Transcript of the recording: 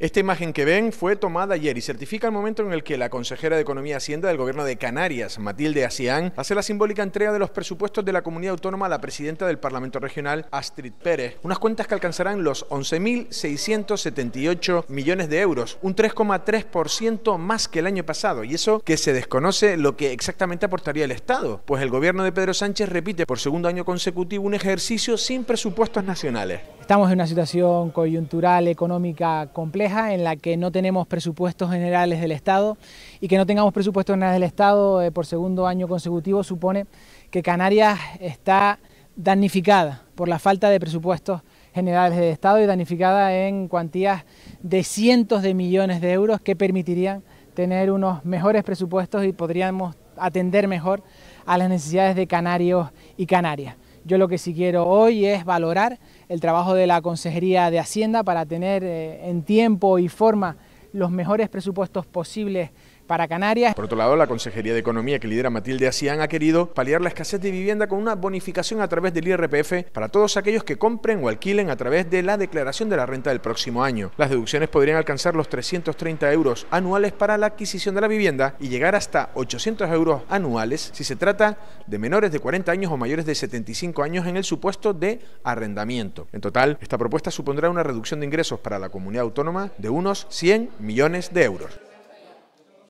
Esta imagen que ven fue tomada ayer y certifica el momento en el que la consejera de Economía y Hacienda del Gobierno de Canarias, Matilde Asián, hace la simbólica entrega de los presupuestos de la comunidad autónoma a la presidenta del Parlamento Regional, Astrid Pérez. Unas cuentas que alcanzarán los 11.678 millones de euros, un 3,3% más que el año pasado. Y eso que se desconoce lo que exactamente aportaría el Estado, pues el gobierno de Pedro Sánchez repite por segundo año consecutivo un ejercicio sin presupuestos nacionales. Estamos en una situación coyuntural económica compleja en la que no tenemos presupuestos generales del Estado y que no tengamos presupuestos generales del Estado eh, por segundo año consecutivo supone que Canarias está damnificada por la falta de presupuestos generales del Estado y danificada en cuantías de cientos de millones de euros que permitirían tener unos mejores presupuestos y podríamos atender mejor a las necesidades de canarios y canarias. Yo lo que sí quiero hoy es valorar el trabajo de la Consejería de Hacienda para tener eh, en tiempo y forma los mejores presupuestos posibles para Canarias. Por otro lado, la Consejería de Economía que lidera Matilde Asián ha querido paliar la escasez de vivienda con una bonificación a través del IRPF para todos aquellos que compren o alquilen a través de la declaración de la renta del próximo año. Las deducciones podrían alcanzar los 330 euros anuales para la adquisición de la vivienda y llegar hasta 800 euros anuales si se trata de menores de 40 años o mayores de 75 años en el supuesto de arrendamiento. En total, esta propuesta supondrá una reducción de ingresos para la comunidad autónoma de unos 100 millones de euros.